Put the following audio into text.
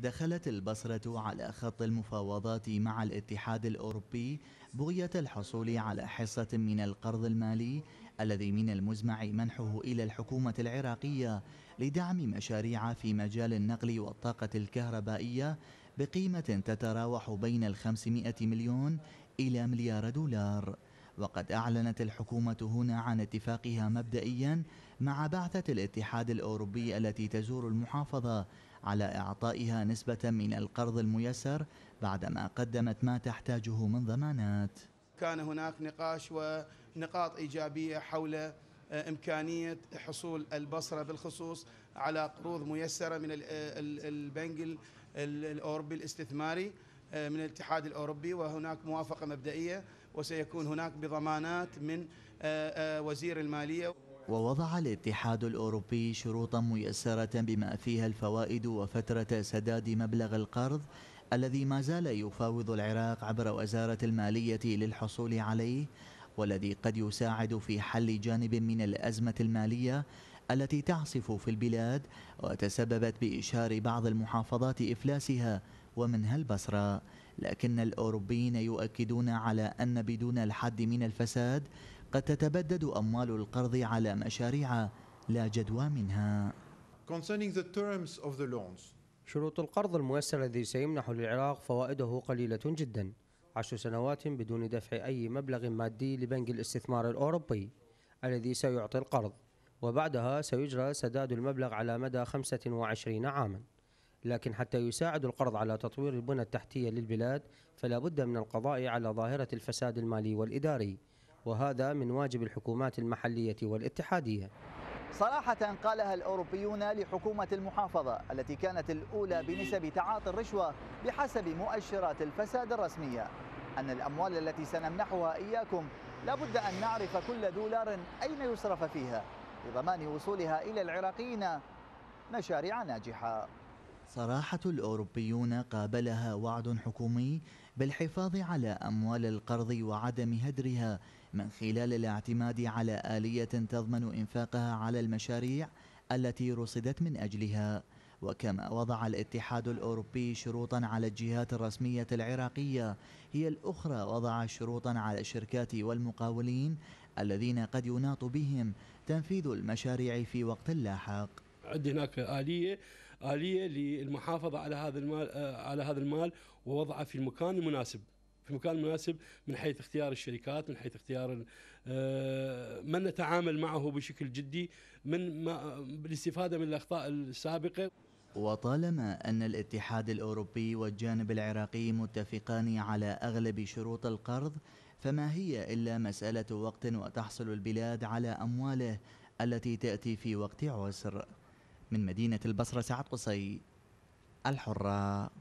دخلت البصرة على خط المفاوضات مع الاتحاد الأوروبي بغية الحصول على حصة من القرض المالي الذي من المزمع منحه إلى الحكومة العراقية لدعم مشاريع في مجال النقل والطاقة الكهربائية بقيمة تتراوح بين الخمسمائة مليون إلى مليار دولار وقد أعلنت الحكومة هنا عن اتفاقها مبدئيا مع بعثة الاتحاد الأوروبي التي تزور المحافظة على إعطائها نسبة من القرض الميسر بعدما قدمت ما تحتاجه من ضمانات كان هناك نقاش ونقاط إيجابية حول آه، إمكانية حصول البصرة بالخصوص على قروض ميسرة من آه، البنك الأوروبي الاستثماري آه، من الاتحاد الأوروبي وهناك موافقة مبدئية وسيكون هناك بضمانات من وزير المالية ووضع الاتحاد الأوروبي شروطا ميسرة بما فيها الفوائد وفترة سداد مبلغ القرض الذي ما زال يفاوض العراق عبر وزارة المالية للحصول عليه والذي قد يساعد في حل جانب من الأزمة المالية التي تعصف في البلاد وتسببت بإشهار بعض المحافظات إفلاسها ومنها البصره لكن الأوروبيين يؤكدون على أن بدون الحد من الفساد قد تتبدد أموال القرض على مشاريع لا جدوى منها شروط القرض الميسر الذي سيمنح للعراق فوائده قليلة جدا عشر سنوات بدون دفع أي مبلغ مادي لبنك الاستثمار الأوروبي الذي سيعطي القرض وبعدها سيجرى سداد المبلغ على مدى 25 عاماً لكن حتى يساعد القرض على تطوير البنى التحتية للبلاد فلا بد من القضاء على ظاهرة الفساد المالي والإداري وهذا من واجب الحكومات المحلية والاتحادية صراحة قالها الأوروبيون لحكومة المحافظة التي كانت الأولى بنسب تعاطي الرشوة بحسب مؤشرات الفساد الرسمية أن الأموال التي سنمنحها إياكم لابد أن نعرف كل دولار أين يصرف فيها لضمان وصولها إلى العراقيين مشاريع ناجحة صراحة الأوروبيون قابلها وعد حكومي بالحفاظ على أموال القرض وعدم هدرها من خلال الاعتماد على آلية تضمن إنفاقها على المشاريع التي رصدت من أجلها وكما وضع الاتحاد الأوروبي شروطا على الجهات الرسمية العراقية هي الأخرى وضع شروطا على الشركات والمقاولين الذين قد يناط بهم تنفيذ المشاريع في وقت لاحق عندي هناك آلية آلية للمحافظة على هذا المال آه، على هذا المال ووضعه في المكان المناسب في مكان مناسب من حيث اختيار الشركات من حيث اختيار آه، من نتعامل معه بشكل جدي من بالاستفادة من الأخطاء السابقة وطالما أن الاتحاد الأوروبي والجانب العراقي متفقان على أغلب شروط القرض فما هي إلا مسألة وقت وتحصل البلاد على أمواله التي تأتي في وقت عسر من مدينة البصرة سعد قصي الحرة